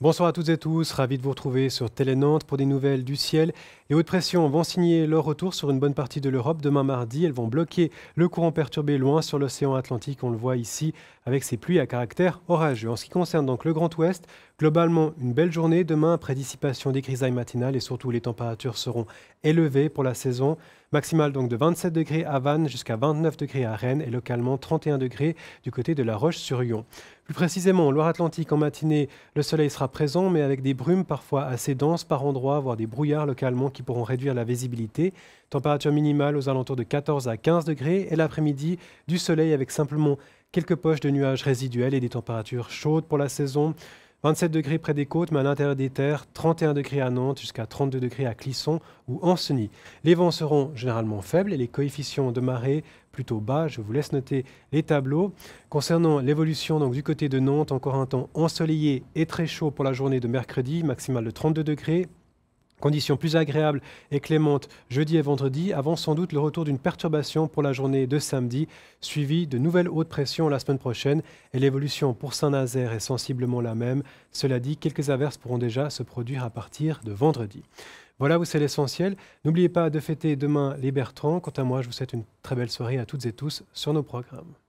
Bonsoir à toutes et tous, ravi de vous retrouver sur Télé Nantes pour des nouvelles du ciel. Les hautes pressions vont signer leur retour sur une bonne partie de l'Europe demain mardi. Elles vont bloquer le courant perturbé loin sur l'océan Atlantique, on le voit ici, avec ces pluies à caractère orageux. En ce qui concerne donc le Grand Ouest, globalement une belle journée demain après dissipation des grisailles matinales et surtout les températures seront élevées pour la saison. Maximale donc de 27 degrés à Vannes jusqu'à 29 degrés à Rennes et localement 31 degrés du côté de La Roche-sur-Yon. Plus précisément, en Loire-Atlantique, en matinée, le soleil sera présent, mais avec des brumes parfois assez denses par endroits, voire des brouillards localement qui pourront réduire la visibilité. Température minimale aux alentours de 14 à 15 degrés. Et l'après-midi, du soleil avec simplement quelques poches de nuages résiduels et des températures chaudes pour la saison. 27 degrés près des côtes, mais à l'intérieur des terres, 31 degrés à Nantes, jusqu'à 32 degrés à Clisson ou Ancenis. Les vents seront généralement faibles et les coefficients de marée plutôt bas. Je vous laisse noter les tableaux. Concernant l'évolution du côté de Nantes, encore un temps ensoleillé et très chaud pour la journée de mercredi, maximal de 32 degrés. Conditions plus agréables et clémentes jeudi et vendredi, avant sans doute le retour d'une perturbation pour la journée de samedi, suivie de nouvelles hautes pressions la semaine prochaine, et l'évolution pour Saint-Nazaire est sensiblement la même. Cela dit, quelques averses pourront déjà se produire à partir de vendredi. Voilà, où c'est l'essentiel. N'oubliez pas de fêter demain les Bertrands. Quant à moi, je vous souhaite une très belle soirée à toutes et tous sur nos programmes.